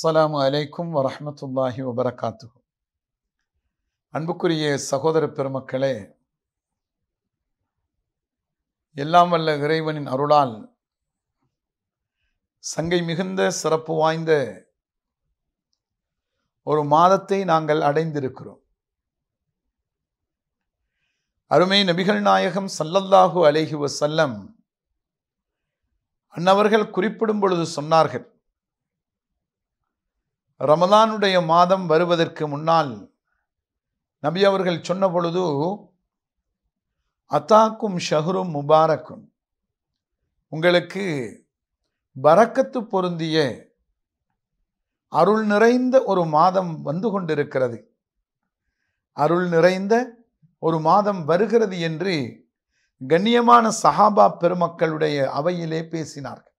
அஸ்ஸலாம் அலைக்கும் வரமத்துல்லாஹி வபரகாத்து அன்புக்குரிய சகோதர பெருமக்களே எல்லாம் வல்ல இறைவனின் அருளால் சங்கை மிகுந்த சிறப்பு வாய்ந்த ஒரு மாதத்தை நாங்கள் அடைந்திருக்கிறோம் அருமை நபிகள் நாயகம் சல்லல்லாஹு அலைஹி வசல்லம் அன்னவர்கள் குறிப்பிடும் பொழுது சொன்னார்கள் ரமதானுடைய மாதம் வருவதற்கு முன்னால் நபி அவர்கள் சொன்ன பொழுது அத்தாக்கும் ஷஹரும் முபாரக்கும் உங்களுக்கு பறக்கத்து பொருந்திய அருள் நிறைந்த ஒரு மாதம் வந்து கொண்டிருக்கிறது அருள் நிறைந்த ஒரு மாதம் வருகிறது என்று கண்ணியமான சஹாபா பெருமக்களுடைய அவையிலே பேசினார்கள்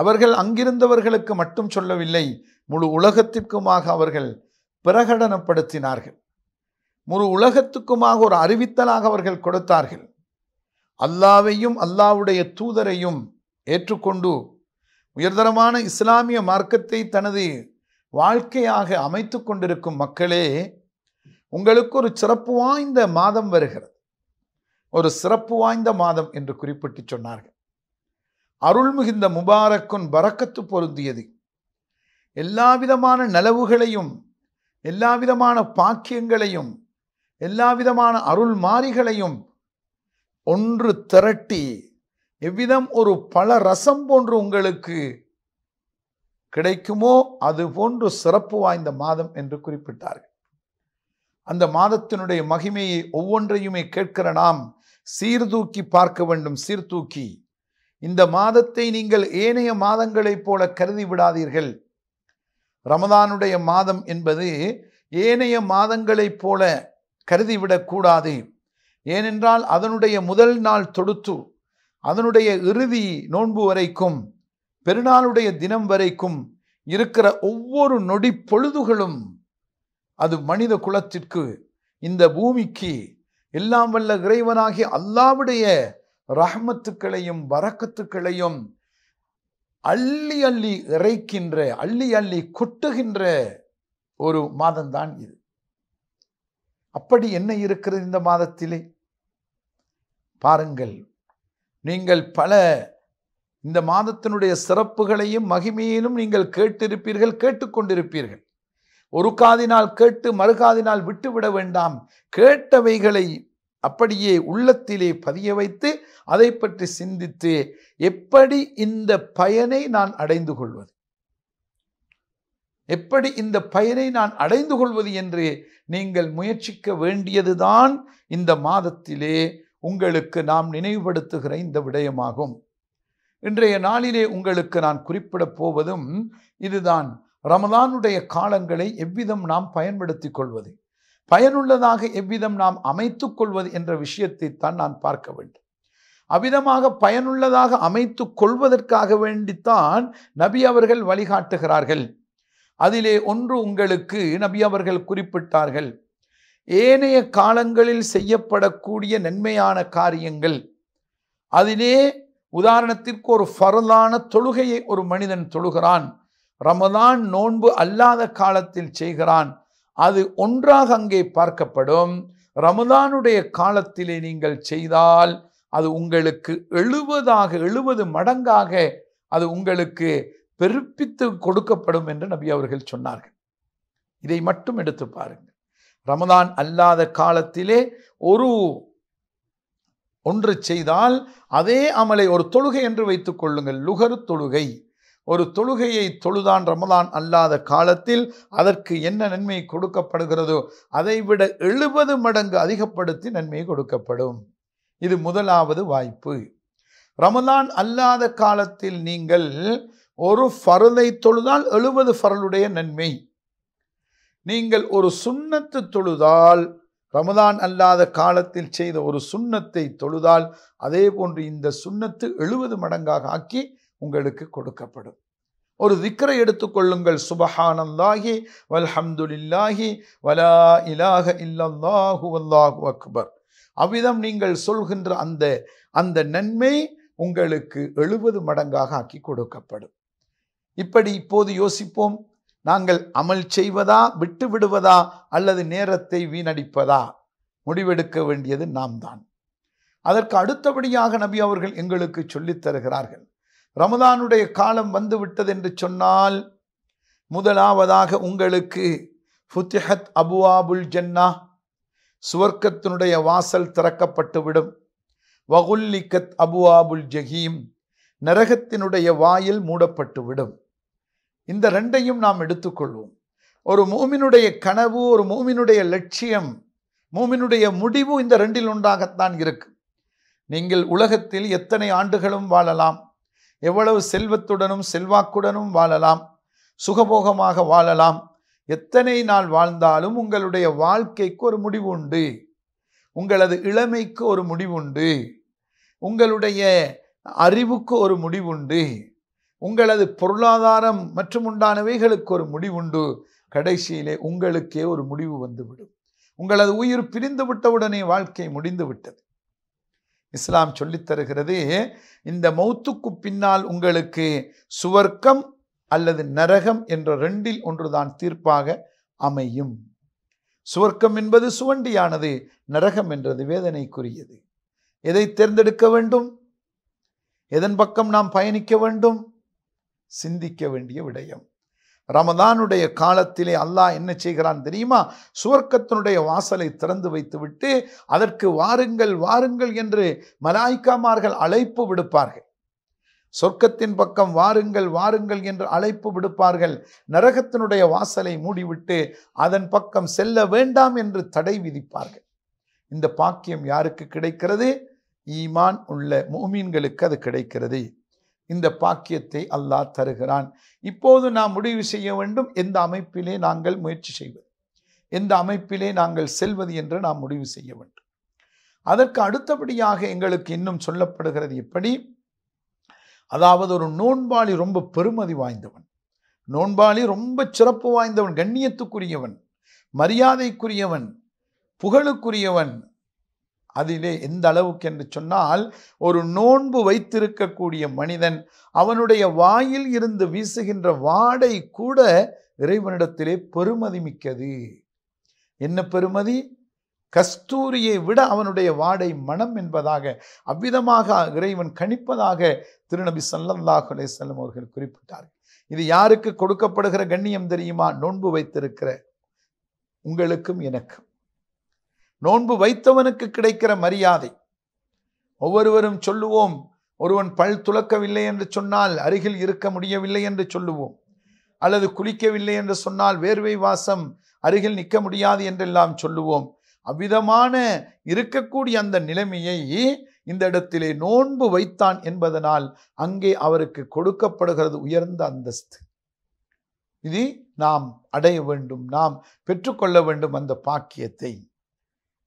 அவர்கள் அங்கிருந்தவர்களுக்கு மட்டும் சொல்லவில்லை முழு உலகத்திற்குமாக அவர்கள் பிரகடனப்படுத்தினார்கள் முழு உலகத்துக்குமாக ஒரு அறிவித்தலாக அவர்கள் கொடுத்தார்கள் அல்லாவையும் அல்லாவுடைய தூதரையும் ஏற்றுக்கொண்டு உயர்தரமான இஸ்லாமிய மார்க்கத்தை தனது வாழ்க்கையாக அமைத்து கொண்டிருக்கும் மக்களே உங்களுக்கு ஒரு சிறப்பு வாய்ந்த மாதம் வருகிறது ஒரு சிறப்பு வாய்ந்த மாதம் என்று குறிப்பிட்டு சொன்னார்கள் அருள்மிகுந்த முபாரக்குன் பறக்கத்து பொருந்தியது எல்லாவிதமான நலவுகளையும் எல்லாவிதமான பாக்கியங்களையும் எல்லாவிதமான அருள் மாறிகளையும் ஒன்று திரட்டி எவ்விதம் ஒரு பல ரசம் போன்று உங்களுக்கு கிடைக்குமோ அது போன்று சிறப்பு வாய்ந்த மாதம் என்று குறிப்பிட்டார்கள் அந்த மாதத்தினுடைய மகிமையை ஒவ்வொன்றையுமே கேட்கிற நாம் சீர்தூக்கி பார்க்க வேண்டும் சீர்தூக்கி இந்த மாதத்தை நீங்கள் ஏனைய மாதங்களைப் போல கருதி விடாதீர்கள் ரமதானுடைய மாதம் என்பது ஏனைய மாதங்களைப் போல கருதிவிடக்கூடாது ஏனென்றால் அதனுடைய முதல் நாள் தொடுத்து அதனுடைய இறுதி நோன்பு வரைக்கும் பெருநாளுடைய தினம் வரைக்கும் இருக்கிற ஒவ்வொரு நொடி பொழுதுகளும் அது மனித குலத்திற்கு இந்த பூமிக்கு எல்லாம் வல்ல இறைவனாகி அல்லாவுடைய ரஹ்மத்துக்களையும் வரக்கத்துக்களையும் அள்ளி அள்ளி இறைக்கின்ற அள்ளி அள்ளி கொட்டுகின்ற ஒரு மாதம்தான் இது அப்படி என்ன இருக்கிறது இந்த மாதத்திலே பாருங்கள் நீங்கள் பல இந்த மாதத்தினுடைய சிறப்புகளையும் மகிமையிலும் நீங்கள் கேட்டிருப்பீர்கள் கேட்டுக்கொண்டிருப்பீர்கள் ஒரு காதினால் கேட்டு மறுகாதினால் விட்டுவிட வேண்டாம் கேட்டவைகளை அப்படியே உள்ளத்திலே பதிய வைத்து அதை பற்றி சிந்தித்து எப்படி இந்த பயனை நான் அடைந்து கொள்வது எப்படி இந்த பயனை நான் அடைந்து கொள்வது என்று நீங்கள் முயற்சிக்க வேண்டியதுதான் இந்த மாதத்திலே உங்களுக்கு நாம் நினைவுபடுத்துகிற இந்த விடயமாகும் இன்றைய நாளிலே உங்களுக்கு நான் குறிப்பிடப் போவதும் இதுதான் ரமதானுடைய காலங்களை எவ்விதம் நாம் பயன்படுத்தி கொள்வது பயனுள்ளதாக எவ்விதம் நாம் அமைத்துக் கொள்வது என்ற விஷயத்தை தான் நான் பார்க்க வேண்டும் அவ்விதமாக பயனுள்ளதாக அமைத்துக் கொள்வதற்காக வேண்டித்தான் நபி அவர்கள் வழிகாட்டுகிறார்கள் அதிலே ஒன்று உங்களுக்கு நபி அவர்கள் குறிப்பிட்டார்கள் ஏனைய காலங்களில் செய்யப்படக்கூடிய நன்மையான காரியங்கள் அதிலே உதாரணத்திற்கு ஒரு ஃபரலான தொழுகையை ஒரு மனிதன் தொழுகிறான் ரமதான் நோன்பு அல்லாத காலத்தில் செய்கிறான் அது ஒன்றாக அங்கே பார்க்கப்படும் ரமதானுடைய காலத்திலே நீங்கள் செய்தால் அது உங்களுக்கு எழுபதாக எழுபது மடங்காக அது உங்களுக்கு பெருப்பித்து கொடுக்கப்படும் என்று நபி அவர்கள் சொன்னார்கள் இதை மட்டும் எடுத்து பாருங்கள் ரமதான் அல்லாத காலத்திலே ஒரு ஒன்று செய்தால் அதே அமலை ஒரு தொழுகை என்று வைத்துக் கொள்ளுங்கள் லுகர் தொழுகை ஒரு தொழுகையை தொழுதான் ரமதான் அல்லாத காலத்தில் அதற்கு என்ன நன்மை கொடுக்கப்படுகிறதோ அதைவிட எழுபது மடங்கு அதிகப்படுத்தி நன்மை கொடுக்கப்படும் இது முதலாவது வாய்ப்பு ரமதான் அல்லாத காலத்தில் நீங்கள் ஒரு ஃபருதை தொழுதால் எழுபது ஃபரலுடைய நன்மை நீங்கள் ஒரு சுண்ணத்து தொழுதால் ரமதான் அல்லாத காலத்தில் செய்த ஒரு சுண்ணத்தை தொழுதால் அதே போன்று இந்த சுண்ணத்து எழுபது மடங்காக ஆக்கி உங்களுக்கு கொடுக்கப்படும் ஒரு திக்ரை எடுத்துக்கொள்ளுங்கள் சுபஹானந்தாகி வல்ஹம்துலில்லாஹி வலா இலாக இல்லந்தாகு வல்லாஹு அக்பர் அவ்விதம் நீங்கள் சொல்கின்ற அந்த அந்த நன்மை உங்களுக்கு எழுபது மடங்காக ஆக்கி கொடுக்கப்படும் இப்படி இப்போது யோசிப்போம் நாங்கள் அமல் செய்வதா விட்டு விடுவதா அல்லது நேரத்தை வீணடிப்பதா முடிவெடுக்க வேண்டியது நாம் தான் அதற்கு அடுத்தபடியாக நபி அவர்கள் எங்களுக்கு சொல்லித் தருகிறார்கள் ரமதானுடைய காலம் விட்டது என்று சொன்னால் முதலாவதாக உங்களுக்கு ஃபுத்திஹத் அபுவாபுல் ஜன்னா சுவர்க்கத்தினுடைய வாசல் திறக்கப்பட்டுவிடும் வகுல்லிக்கத் அபுவாபுல் ஜஹீம் நரகத்தினுடைய வாயில் மூடப்பட்டுவிடும் இந்த ரெண்டையும் நாம் எடுத்துக்கொள்வோம் ஒரு மூமினுடைய கனவு ஒரு மூமினுடைய லட்சியம் மூமினுடைய முடிவு இந்த ரெண்டில் ஒன்றாகத்தான் இருக்கு நீங்கள் உலகத்தில் எத்தனை ஆண்டுகளும் வாழலாம் எவ்வளவு செல்வத்துடனும் செல்வாக்குடனும் வாழலாம் சுகபோகமாக வாழலாம் எத்தனை நாள் வாழ்ந்தாலும் உங்களுடைய வாழ்க்கைக்கு ஒரு முடிவு உண்டு உங்களது இளமைக்கு ஒரு முடிவுண்டு உங்களுடைய அறிவுக்கு ஒரு முடிவுண்டு உங்களது பொருளாதாரம் மற்றும் உண்டானவைகளுக்கு ஒரு முடிவுண்டு கடைசியிலே உங்களுக்கே ஒரு முடிவு வந்துவிடும் உங்களது உயிர் பிரிந்து விட்டவுடனே வாழ்க்கை முடிந்து விட்டது இஸ்லாம் சொல்லித்தருகிறது இந்த மௌத்துக்கு பின்னால் உங்களுக்கு சுவர்க்கம் அல்லது நரகம் என்ற ரெண்டில் ஒன்றுதான் தீர்ப்பாக அமையும் சுவர்க்கம் என்பது சுவண்டியானது நரகம் என்றது வேதனைக்குரியது எதை தேர்ந்தெடுக்க வேண்டும் எதன் பக்கம் நாம் பயணிக்க வேண்டும் சிந்திக்க வேண்டிய விடயம் ரமதானுடைய காலத்திலே அல்லாஹ் என்ன செய்கிறான் தெரியுமா சுவர்க்கத்தினுடைய வாசலை திறந்து வைத்துவிட்டு அதற்கு வாருங்கள் வாருங்கள் என்று மலாய்க்காமார்கள் அழைப்பு விடுப்பார்கள் சொர்க்கத்தின் பக்கம் வாருங்கள் வாருங்கள் என்று அழைப்பு விடுப்பார்கள் நரகத்தினுடைய வாசலை மூடிவிட்டு அதன் பக்கம் செல்ல வேண்டாம் என்று தடை விதிப்பார்கள் இந்த பாக்கியம் யாருக்கு கிடைக்கிறது ஈமான் உள்ள மூமீன்களுக்கு அது கிடைக்கிறது இந்த பாக்கியத்தை அல்லாஹ் தருகிறான் இப்போது நாம் முடிவு செய்ய வேண்டும் எந்த அமைப்பிலே நாங்கள் முயற்சி செய்வது எந்த அமைப்பிலே நாங்கள் செல்வது என்று நாம் முடிவு செய்ய வேண்டும் அதற்கு அடுத்தபடியாக எங்களுக்கு இன்னும் சொல்லப்படுகிறது எப்படி அதாவது ஒரு நோன்பாளி ரொம்ப பெருமதி வாய்ந்தவன் நோன்பாளி ரொம்ப சிறப்பு வாய்ந்தவன் கண்ணியத்துக்குரியவன் மரியாதைக்குரியவன் புகழுக்குரியவன் அதிலே எந்த அளவுக்கு என்று சொன்னால் ஒரு நோன்பு வைத்திருக்கக்கூடிய மனிதன் அவனுடைய வாயில் இருந்து வீசுகின்ற வாடை கூட இறைவனிடத்திலே பெருமதி மிக்கது என்ன பெருமதி கஸ்தூரியை விட அவனுடைய வாடை மனம் என்பதாக அவ்விதமாக இறைவன் கணிப்பதாக திருநபி சல்லல்லாஹ் அலேசல்லம் அவர்கள் குறிப்பிட்டார்கள் இது யாருக்கு கொடுக்கப்படுகிற கண்ணியம் தெரியுமா நோன்பு வைத்திருக்கிற உங்களுக்கும் எனக்கும் நோன்பு வைத்தவனுக்கு கிடைக்கிற மரியாதை ஒவ்வொருவரும் சொல்லுவோம் ஒருவன் பல் துளக்கவில்லை என்று சொன்னால் அருகில் இருக்க முடியவில்லை என்று சொல்லுவோம் அல்லது குளிக்கவில்லை என்று சொன்னால் வேர்வை வாசம் அருகில் நிற்க முடியாது என்றெல்லாம் சொல்லுவோம் அவ்விதமான இருக்கக்கூடிய அந்த நிலைமையை இந்த இடத்திலே நோன்பு வைத்தான் என்பதனால் அங்கே அவருக்கு கொடுக்கப்படுகிறது உயர்ந்த அந்தஸ்து இது நாம் அடைய வேண்டும் நாம் பெற்றுக்கொள்ள வேண்டும் அந்த பாக்கியத்தை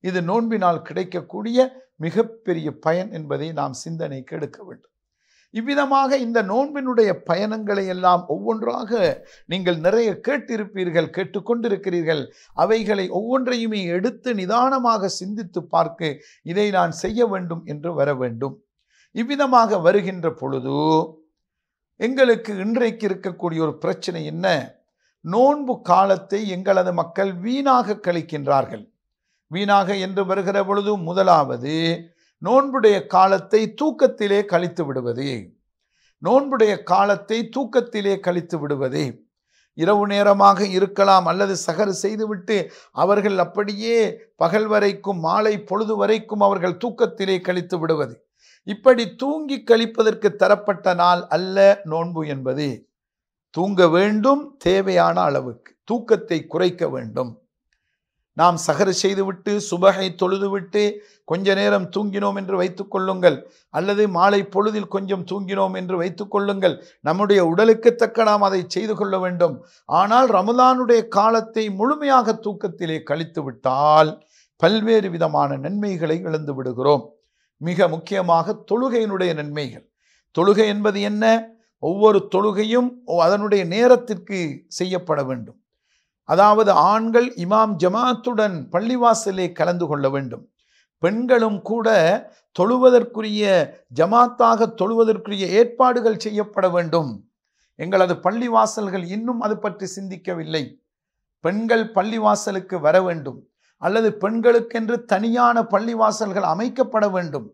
இது நோன்பினால் கிடைக்கக்கூடிய மிகப்பெரிய பயன் என்பதை நாம் சிந்தனைக்கு எடுக்க வேண்டும் இவ்விதமாக இந்த நோன்பினுடைய பயணங்களை எல்லாம் ஒவ்வொன்றாக நீங்கள் நிறைய கேட்டிருப்பீர்கள் கேட்டுக்கொண்டிருக்கிறீர்கள் அவைகளை ஒவ்வொன்றையுமே எடுத்து நிதானமாக சிந்தித்து பார்க்க இதை நான் செய்ய வேண்டும் என்று வர வேண்டும் இவ்விதமாக வருகின்ற பொழுது எங்களுக்கு இன்றைக்கு இருக்கக்கூடிய ஒரு பிரச்சனை என்ன நோன்பு காலத்தை எங்களது மக்கள் வீணாக கழிக்கின்றார்கள் வீணாக என்று வருகிற பொழுது முதலாவது நோன்புடைய காலத்தை தூக்கத்திலே கழித்து விடுவது நோன்புடைய காலத்தை தூக்கத்திலே கழித்து விடுவது இரவு நேரமாக இருக்கலாம் அல்லது சகர் செய்துவிட்டு அவர்கள் அப்படியே பகல் வரைக்கும் மாலை பொழுது வரைக்கும் அவர்கள் தூக்கத்திலே கழித்து விடுவது இப்படி தூங்கி கழிப்பதற்கு தரப்பட்ட நாள் அல்ல நோன்பு என்பது தூங்க வேண்டும் தேவையான அளவுக்கு தூக்கத்தை குறைக்க வேண்டும் நாம் சகர் செய்துவிட்டு சுபகை தொழுதுவிட்டு கொஞ்ச நேரம் தூங்கினோம் என்று கொள்ளுங்கள் அல்லது மாலை பொழுதில் கொஞ்சம் தூங்கினோம் என்று வைத்துக்கொள்ளுங்கள் நம்முடைய உடலுக்கு தக்க நாம் அதை செய்து கொள்ள வேண்டும் ஆனால் ரமதானுடைய காலத்தை முழுமையாக தூக்கத்திலே கழித்து விட்டால் பல்வேறு விதமான நன்மைகளை இழந்து விடுகிறோம் மிக முக்கியமாக தொழுகையினுடைய நன்மைகள் தொழுகை என்பது என்ன ஒவ்வொரு தொழுகையும் அதனுடைய நேரத்திற்கு செய்யப்பட வேண்டும் அதாவது ஆண்கள் இமாம் ஜமாத்துடன் பள்ளிவாசலே கலந்து கொள்ள வேண்டும் பெண்களும் கூட தொழுவதற்குரிய ஜமாத்தாக தொழுவதற்குரிய ஏற்பாடுகள் செய்யப்பட வேண்டும் எங்களது பள்ளிவாசல்கள் இன்னும் அது பற்றி சிந்திக்கவில்லை பெண்கள் பள்ளிவாசலுக்கு வர வேண்டும் அல்லது பெண்களுக்கென்று தனியான பள்ளிவாசல்கள் அமைக்கப்பட வேண்டும்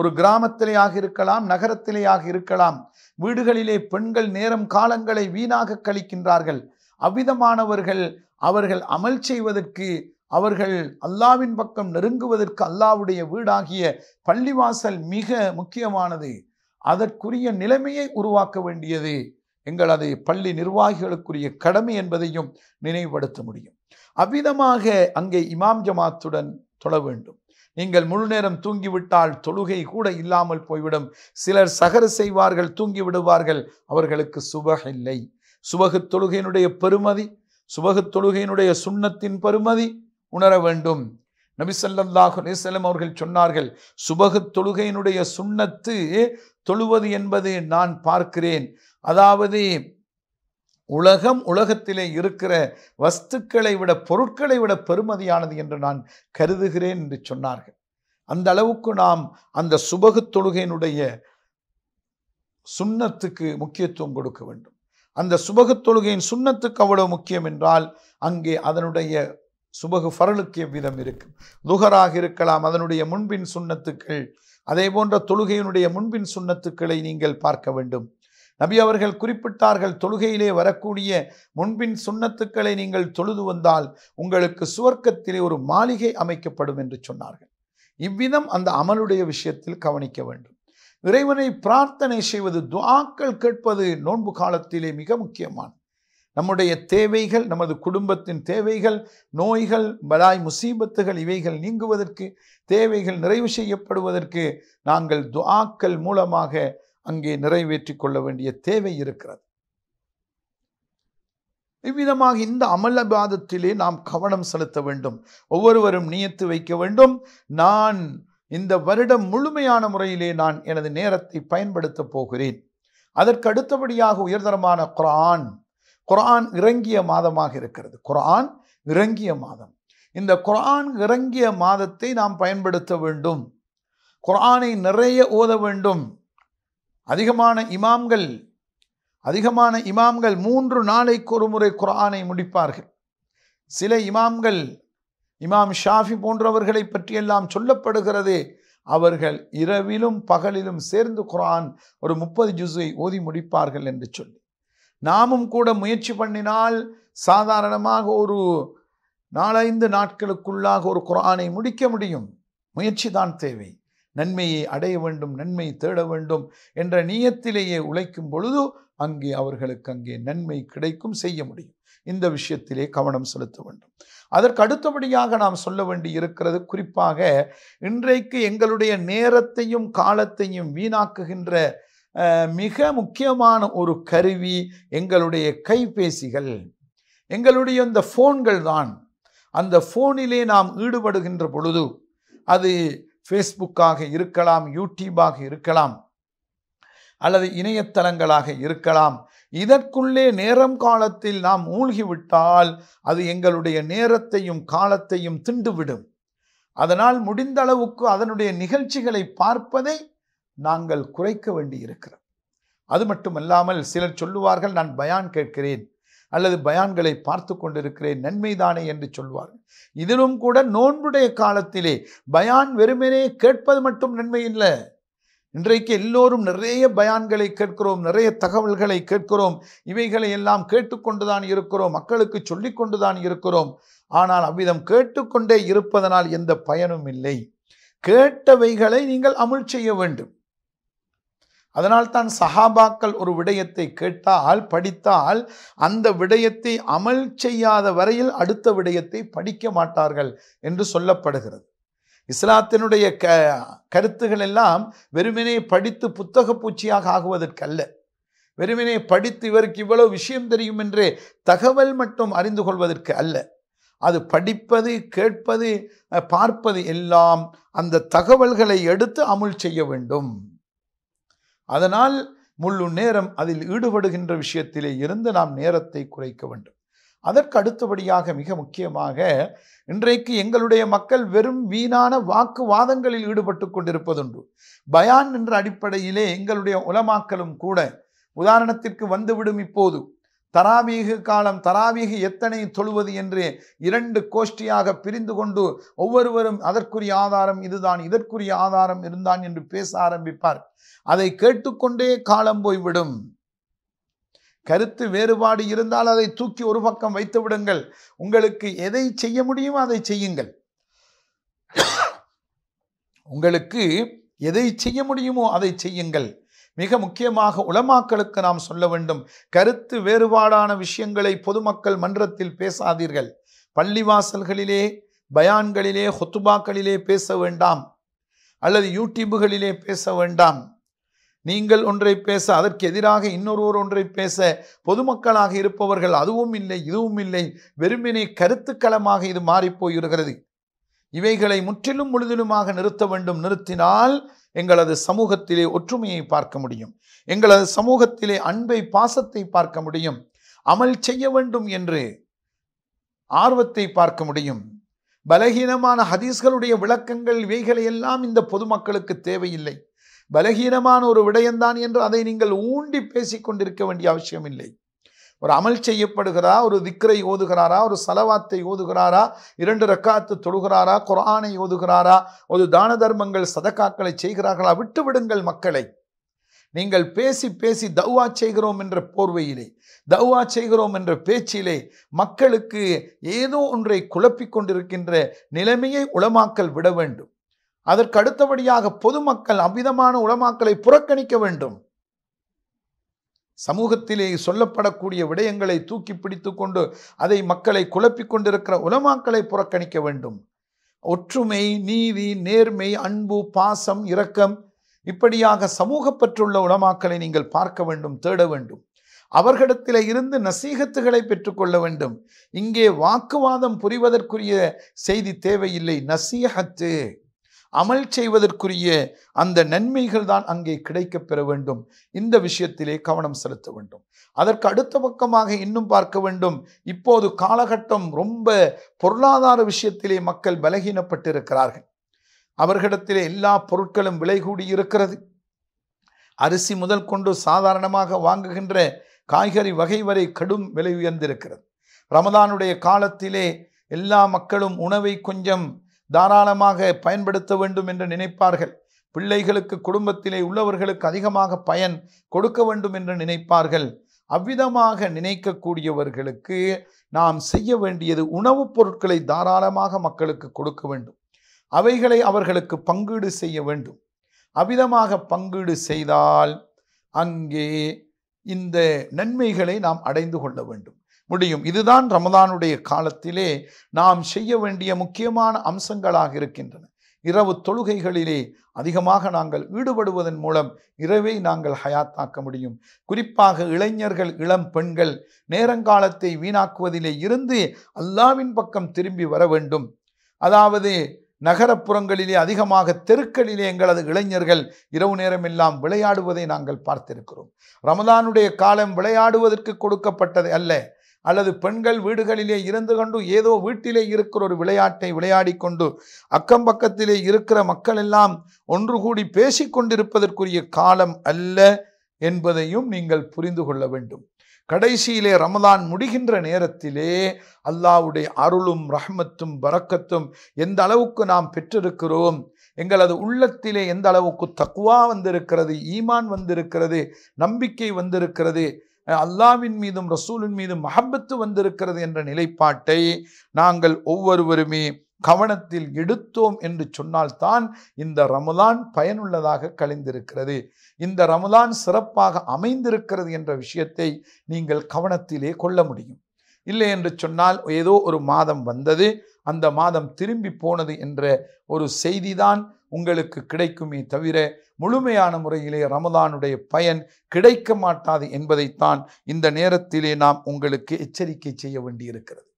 ஒரு கிராமத்திலேயாக இருக்கலாம் நகரத்திலேயாக இருக்கலாம் வீடுகளிலே பெண்கள் நேரம் காலங்களை வீணாக கழிக்கின்றார்கள் அவ்விதமானவர்கள் அவர்கள் அமல் செய்வதற்கு அவர்கள் அல்லாவின் பக்கம் நெருங்குவதற்கு அல்லாவுடைய வீடாகிய பள்ளிவாசல் மிக முக்கியமானது அதற்குரிய நிலைமையை உருவாக்க வேண்டியது எங்களது பள்ளி நிர்வாகிகளுக்குரிய கடமை என்பதையும் நினைவுபடுத்த முடியும் அவ்விதமாக அங்கே இமாம் ஜமாத்துடன் தொழ வேண்டும் நீங்கள் முழு நேரம் தூங்கிவிட்டால் தொழுகை கூட இல்லாமல் போய்விடும் சிலர் சகர் செய்வார்கள் தூங்கி விடுவார்கள் அவர்களுக்கு சுப இல்லை சுபகுத் தொழுகையினுடைய பெருமதி சுபகுத் தொழுகையினுடைய சுண்ணத்தின் பெருமதி உணர வேண்டும் நபிசல்லாஹு அலிசல்லம் அவர்கள் சொன்னார்கள் சுபகு தொழுகையினுடைய சுண்ணத்து தொழுவது என்பது நான் பார்க்கிறேன் அதாவது உலகம் உலகத்திலே இருக்கிற வஸ்துக்களை விட பொருட்களை விட பெருமதியானது என்று நான் கருதுகிறேன் என்று சொன்னார்கள் அந்த அளவுக்கு நாம் அந்த சுபகு தொழுகையினுடைய சுண்ணத்துக்கு முக்கியத்துவம் கொடுக்க வேண்டும் அந்த சுபகு தொழுகையின் சுண்ணத்துக்கு அவ்வளவு முக்கியம் என்றால் அங்கே அதனுடைய சுபகு ஃபரலுக்கு எவ்விதம் இருக்கும் துகராக இருக்கலாம் அதனுடைய முன்பின் சுண்ணத்துக்கள் அதே போன்ற தொழுகையினுடைய முன்பின் சுண்ணத்துக்களை நீங்கள் பார்க்க வேண்டும் நபி அவர்கள் குறிப்பிட்டார்கள் தொழுகையிலே வரக்கூடிய முன்பின் சுண்ணத்துக்களை நீங்கள் தொழுது வந்தால் உங்களுக்கு சுவர்க்கத்திலே ஒரு மாளிகை அமைக்கப்படும் என்று சொன்னார்கள் இவ்விதம் அந்த அமலுடைய விஷயத்தில் கவனிக்க வேண்டும் இறைவனை பிரார்த்தனை செய்வது துவாக்கள் கேட்பது நோன்பு காலத்திலே மிக முக்கியமான நம்முடைய தேவைகள் நமது குடும்பத்தின் தேவைகள் நோய்கள் பலாய் முசீபத்துகள் இவைகள் நீங்குவதற்கு தேவைகள் நிறைவு செய்யப்படுவதற்கு நாங்கள் துவாக்கள் மூலமாக அங்கே நிறைவேற்றி கொள்ள வேண்டிய தேவை இருக்கிறது இவ்விதமாக இந்த அமலபாதத்திலே நாம் கவனம் செலுத்த வேண்டும் ஒவ்வொருவரும் நியத்து வைக்க வேண்டும் நான் இந்த வருடம் முழுமையான முறையிலே நான் எனது நேரத்தை பயன்படுத்தப் போகிறேன் அதற்கு அடுத்தபடியாக உயர்தரமான குரான் குரான் இறங்கிய மாதமாக இருக்கிறது குரான் இறங்கிய மாதம் இந்த குரான் இறங்கிய மாதத்தை நாம் பயன்படுத்த வேண்டும் குரானை நிறைய ஓத வேண்டும் அதிகமான இமாம்கள் அதிகமான இமாம்கள் மூன்று நாளைக்கு ஒரு முறை குரானை முடிப்பார்கள் சில இமாம்கள் இமாம் ஷாஃபி போன்றவர்களை பற்றியெல்லாம் சொல்லப்படுகிறது அவர்கள் இரவிலும் பகலிலும் சேர்ந்து குரான் ஒரு முப்பது ஜூஸை ஓதி முடிப்பார்கள் என்று சொல்லி நாமும் கூட முயற்சி பண்ணினால் சாதாரணமாக ஒரு நாலந்து நாட்களுக்குள்ளாக ஒரு குரானை முடிக்க முடியும் முயற்சி தான் தேவை நன்மையை அடைய வேண்டும் நன்மை தேட வேண்டும் என்ற நீயத்திலேயே உழைக்கும் பொழுது அங்கே அவர்களுக்கு அங்கே நன்மை கிடைக்கும் செய்ய முடியும் இந்த விஷயத்திலே கவனம் செலுத்த வேண்டும் அதற்கு அடுத்தபடியாக நாம் சொல்ல வேண்டி இருக்கிறது குறிப்பாக இன்றைக்கு எங்களுடைய நேரத்தையும் காலத்தையும் வீணாக்குகின்ற மிக முக்கியமான ஒரு கருவி எங்களுடைய கைபேசிகள் எங்களுடைய இந்த ஃபோன்கள் தான் அந்த ஃபோனிலே நாம் ஈடுபடுகின்ற பொழுது அது ஃபேஸ்புக்காக இருக்கலாம் யூடியூபாக இருக்கலாம் அல்லது இணையதளங்களாக இருக்கலாம் இதற்குள்ளே நேரம் காலத்தில் நாம் மூழ்கிவிட்டால் அது எங்களுடைய நேரத்தையும் காலத்தையும் திண்டுவிடும் அதனால் முடிந்த அளவுக்கு அதனுடைய நிகழ்ச்சிகளை பார்ப்பதை நாங்கள் குறைக்க வேண்டியிருக்கிறோம் அது மட்டுமல்லாமல் சிலர் சொல்லுவார்கள் நான் பயான் கேட்கிறேன் அல்லது பயான்களை பார்த்து கொண்டிருக்கிறேன் நன்மைதானே என்று சொல்வார்கள் இதிலும் கூட நோன்புடைய காலத்திலே பயான் வெறுமனே கேட்பது மட்டும் நன்மை இல்லை இன்றைக்கு எல்லோரும் நிறைய பயான்களை கேட்கிறோம் நிறைய தகவல்களை கேட்கிறோம் இவைகளை எல்லாம் கேட்டுக்கொண்டுதான் இருக்கிறோம் மக்களுக்கு தான் இருக்கிறோம் ஆனால் அவ்விதம் கேட்டுக்கொண்டே இருப்பதனால் எந்த பயனும் இல்லை கேட்டவைகளை நீங்கள் அமுல் செய்ய வேண்டும் அதனால் தான் சஹாபாக்கள் ஒரு விடயத்தை கேட்டால் படித்தால் அந்த விடயத்தை அமல் செய்யாத வரையில் அடுத்த விடயத்தை படிக்க மாட்டார்கள் என்று சொல்லப்படுகிறது இஸ்லாத்தினுடைய க கருத்துகள் எல்லாம் வெறுமனே படித்து புத்தக பூச்சியாக ஆகுவதற்கல்ல வெறுமனே படித்து இவருக்கு இவ்வளவு விஷயம் தெரியும் என்றே தகவல் மட்டும் அறிந்து கொள்வதற்கு அல்ல அது படிப்பது கேட்பது பார்ப்பது எல்லாம் அந்த தகவல்களை எடுத்து அமுல் செய்ய வேண்டும் அதனால் முழு நேரம் அதில் ஈடுபடுகின்ற விஷயத்திலே இருந்து நாம் நேரத்தை குறைக்க வேண்டும் அதற்கு அடுத்தபடியாக மிக முக்கியமாக இன்றைக்கு எங்களுடைய மக்கள் வெறும் வீணான வாக்குவாதங்களில் ஈடுபட்டு கொண்டிருப்பதுண்டு பயான் என்ற அடிப்படையிலே எங்களுடைய உலமாக்களும் கூட உதாரணத்திற்கு வந்துவிடும் இப்போது தராவீக காலம் தராவீக எத்தனை தொழுவது என்று இரண்டு கோஷ்டியாக பிரிந்து கொண்டு ஒவ்வொருவரும் அதற்குரிய ஆதாரம் இதுதான் இதற்குரிய ஆதாரம் இருந்தான் என்று பேச ஆரம்பிப்பார் அதை கேட்டுக்கொண்டே காலம் போய்விடும் கருத்து வேறுபாடு இருந்தால் அதை தூக்கி ஒரு பக்கம் வைத்து விடுங்கள் உங்களுக்கு எதை செய்ய முடியுமோ அதை செய்யுங்கள் உங்களுக்கு எதை செய்ய முடியுமோ அதை செய்யுங்கள் மிக முக்கியமாக உலமாக்களுக்கு நாம் சொல்ல வேண்டும் கருத்து வேறுபாடான விஷயங்களை பொதுமக்கள் மன்றத்தில் பேசாதீர்கள் பள்ளிவாசல்களிலே பயான்களிலே ஹொத்துபாக்களிலே பேச வேண்டாம் அல்லது யூடியூபுகளிலே பேச வேண்டாம் நீங்கள் ஒன்றை பேச அதற்கு எதிராக இன்னொருவர் ஒன்றை பேச பொதுமக்களாக இருப்பவர்கள் அதுவும் இல்லை இதுவும் இல்லை வெறுமினை கருத்துக்களமாக இது மாறிப்போயிருகிறது இவைகளை முற்றிலும் முழுதிலுமாக நிறுத்த வேண்டும் நிறுத்தினால் எங்களது சமூகத்திலே ஒற்றுமையை பார்க்க முடியும் எங்களது சமூகத்திலே அன்பை பாசத்தை பார்க்க முடியும் அமல் செய்ய வேண்டும் என்று ஆர்வத்தை பார்க்க முடியும் பலகீனமான ஹதீஸ்களுடைய விளக்கங்கள் இவைகளையெல்லாம் இந்த பொதுமக்களுக்கு தேவையில்லை பலகீனமான ஒரு விடயம்தான் என்று அதை நீங்கள் ஊண்டி கொண்டிருக்க வேண்டிய அவசியம் இல்லை ஒரு அமல் செய்யப்படுகிறா ஒரு திக்ரை ஓதுகிறாரா ஒரு சலவாத்தை ஓதுகிறாரா இரண்டு ரக்காத்து தொழுகிறாரா குரானை ஓதுகிறாரா ஒரு தான தர்மங்கள் சதக்காக்களை செய்கிறார்களா விட்டுவிடுங்கள் மக்களை நீங்கள் பேசி பேசி தௌவா செய்கிறோம் என்ற போர்வையிலே தௌவா செய்கிறோம் என்ற பேச்சிலே மக்களுக்கு ஏதோ ஒன்றை குழப்பிக் கொண்டிருக்கின்ற நிலைமையை உளமாக்கல் விட வேண்டும் அதற்கு அடுத்தபடியாக பொதுமக்கள் அவ்விதமான உளமாக்களை புறக்கணிக்க வேண்டும் சமூகத்திலே சொல்லப்படக்கூடிய விடயங்களை தூக்கி பிடித்து கொண்டு அதை மக்களை குழப்பிக் கொண்டிருக்கிற உலமாக்களை புறக்கணிக்க வேண்டும் ஒற்றுமை நீதி நேர்மை அன்பு பாசம் இரக்கம் இப்படியாக சமூக பெற்றுள்ள உலமாக்களை நீங்கள் பார்க்க வேண்டும் தேட வேண்டும் அவர்களிடத்தில் இருந்து நசீகத்துகளை பெற்றுக்கொள்ள வேண்டும் இங்கே வாக்குவாதம் புரிவதற்குரிய செய்தி தேவையில்லை நசீகத்து அமல் செய்வதற்குரிய அந்த நன்மைகள் தான் அங்கே கிடைக்கப் பெற வேண்டும் இந்த விஷயத்திலே கவனம் செலுத்த வேண்டும் அதற்கு அடுத்த பக்கமாக இன்னும் பார்க்க வேண்டும் இப்போது காலகட்டம் ரொம்ப பொருளாதார விஷயத்திலே மக்கள் பலகீனப்பட்டிருக்கிறார்கள் அவர்களிடத்திலே எல்லா பொருட்களும் விலை இருக்கிறது அரிசி முதல் கொண்டு சாதாரணமாக வாங்குகின்ற காய்கறி வகை வரை கடும் விலை உயர்ந்திருக்கிறது ரமதானுடைய காலத்திலே எல்லா மக்களும் உணவை கொஞ்சம் தாராளமாக பயன்படுத்த வேண்டும் என்று நினைப்பார்கள் பிள்ளைகளுக்கு குடும்பத்திலே உள்ளவர்களுக்கு அதிகமாக பயன் கொடுக்க வேண்டும் என்று நினைப்பார்கள் அவ்விதமாக நினைக்கக்கூடியவர்களுக்கு நாம் செய்ய வேண்டியது உணவுப் பொருட்களை தாராளமாக மக்களுக்கு கொடுக்க வேண்டும் அவைகளை அவர்களுக்கு பங்கீடு செய்ய வேண்டும் அவ்விதமாக பங்கீடு செய்தால் அங்கே இந்த நன்மைகளை நாம் அடைந்து கொள்ள வேண்டும் முடியும் இதுதான் ரமதானுடைய காலத்திலே நாம் செய்ய வேண்டிய முக்கியமான அம்சங்களாக இருக்கின்றன இரவு தொழுகைகளிலே அதிகமாக நாங்கள் ஈடுபடுவதன் மூலம் இரவை நாங்கள் ஹயாத்தாக்க முடியும் குறிப்பாக இளைஞர்கள் இளம் பெண்கள் நேரங்காலத்தை வீணாக்குவதிலே இருந்து அல்லாவின் பக்கம் திரும்பி வர வேண்டும் அதாவது நகரப்புறங்களிலே அதிகமாக தெருக்களிலே எங்களது இளைஞர்கள் இரவு நேரம் எல்லாம் விளையாடுவதை நாங்கள் பார்த்திருக்கிறோம் ரமதானுடைய காலம் விளையாடுவதற்கு கொடுக்கப்பட்டது அல்ல அல்லது பெண்கள் வீடுகளிலே இருந்து கொண்டு ஏதோ வீட்டிலே இருக்கிற ஒரு விளையாட்டை விளையாடி கொண்டு அக்கம் பக்கத்திலே இருக்கிற மக்கள் எல்லாம் ஒன்று கூடி கொண்டிருப்பதற்குரிய காலம் அல்ல என்பதையும் நீங்கள் புரிந்து கொள்ள வேண்டும் கடைசியிலே ரமதான் முடிகின்ற நேரத்திலே அல்லாவுடைய அருளும் ரஹமத்தும் வரக்கத்தும் எந்த அளவுக்கு நாம் பெற்றிருக்கிறோம் எங்களது உள்ளத்திலே எந்த அளவுக்கு தக்குவா வந்திருக்கிறது ஈமான் வந்திருக்கிறது நம்பிக்கை வந்திருக்கிறது அல்லாவின் மீதும் ரசூலின் மீதும் மஹபத்து வந்திருக்கிறது என்ற நிலைப்பாட்டை நாங்கள் ஒவ்வொருவருமே கவனத்தில் எடுத்தோம் என்று சொன்னால்தான் இந்த ரமலான் பயனுள்ளதாக கழிந்திருக்கிறது இந்த ரமலான் சிறப்பாக அமைந்திருக்கிறது என்ற விஷயத்தை நீங்கள் கவனத்திலே கொள்ள முடியும் இல்லை என்று சொன்னால் ஏதோ ஒரு மாதம் வந்தது அந்த மாதம் திரும்பி போனது என்ற ஒரு செய்திதான் உங்களுக்கு கிடைக்குமே தவிர முழுமையான முறையிலே ரமதானுடைய பயன் கிடைக்க மாட்டாது என்பதைத்தான் இந்த நேரத்திலே நாம் உங்களுக்கு எச்சரிக்கை செய்ய வேண்டியிருக்கிறது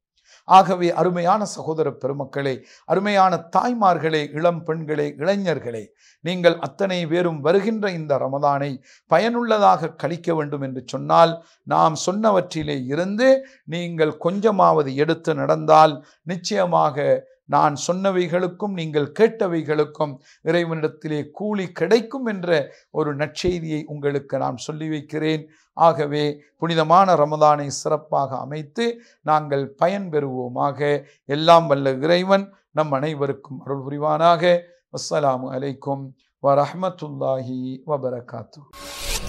ஆகவே அருமையான சகோதர பெருமக்களே அருமையான தாய்மார்களே இளம் பெண்களே இளைஞர்களே நீங்கள் அத்தனை பேரும் வருகின்ற இந்த ரமதானை பயனுள்ளதாக கழிக்க வேண்டும் என்று சொன்னால் நாம் சொன்னவற்றிலே இருந்து நீங்கள் கொஞ்சமாவது எடுத்து நடந்தால் நிச்சயமாக நான் சொன்னவைகளுக்கும் நீங்கள் கேட்டவைகளுக்கும் இறைவனிடத்திலே கூலி கிடைக்கும் என்ற ஒரு நற்செய்தியை உங்களுக்கு நான் சொல்லி வைக்கிறேன் ஆகவே புனிதமான ரமதானை சிறப்பாக அமைத்து நாங்கள் பயன்பெறுவோமாக எல்லாம் வல்ல இறைவன் நம் அனைவருக்கும் அருள் புரிவானாக அஸ்லாம் அலைக்கும் வரமத்துல்லாஹி வபரகாத்து